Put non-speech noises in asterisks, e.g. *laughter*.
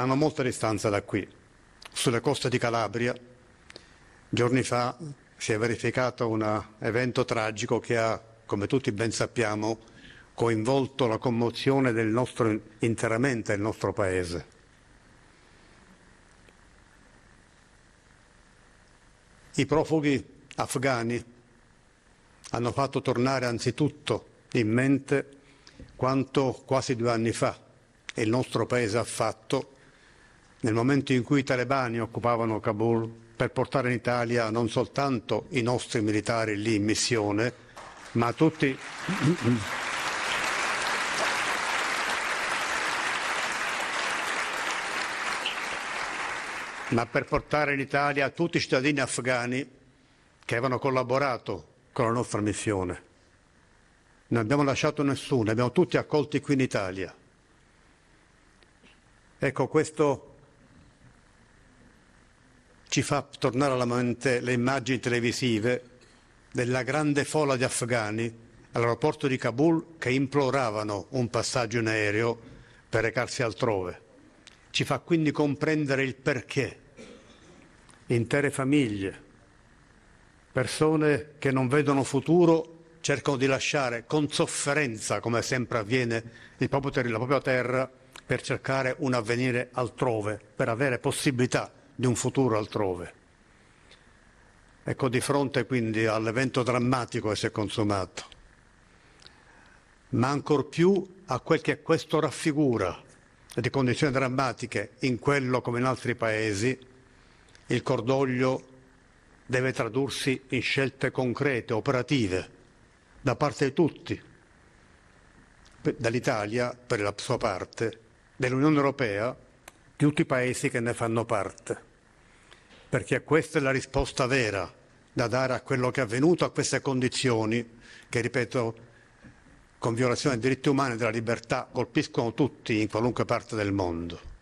hanno molta distanza da qui. Sulle coste di Calabria, giorni fa, si è verificato un evento tragico che ha, come tutti ben sappiamo, coinvolto la commozione del nostro, interamente del nostro Paese. I profughi afghani hanno fatto tornare anzitutto in mente quanto quasi due anni fa il nostro Paese ha fatto nel momento in cui i talebani occupavano Kabul per portare in Italia non soltanto i nostri militari lì in missione, ma tutti... *clears throat* ma per portare in Italia tutti i cittadini afghani che avevano collaborato con la nostra missione. Non abbiamo lasciato nessuno, abbiamo tutti accolti qui in Italia. Ecco, questo ci fa tornare alla mente le immagini televisive della grande folla di afghani all'aeroporto di Kabul che imploravano un passaggio in aereo per recarsi altrove. Ci fa quindi comprendere il perché intere famiglie, persone che non vedono futuro cercano di lasciare con sofferenza, come sempre avviene, proprio, la propria terra per cercare un avvenire altrove, per avere possibilità di un futuro altrove. Ecco, di fronte quindi all'evento drammatico che si è consumato, ma ancor più a quel che questo raffigura di condizioni drammatiche in quello come in altri paesi, il cordoglio deve tradursi in scelte concrete, operative, da parte di tutti, dall'Italia per la sua parte, dell'Unione Europea, di tutti i paesi che ne fanno parte perché questa è la risposta vera da dare a quello che è avvenuto, a queste condizioni che, ripeto, con violazione dei diritti umani e della libertà colpiscono tutti in qualunque parte del mondo.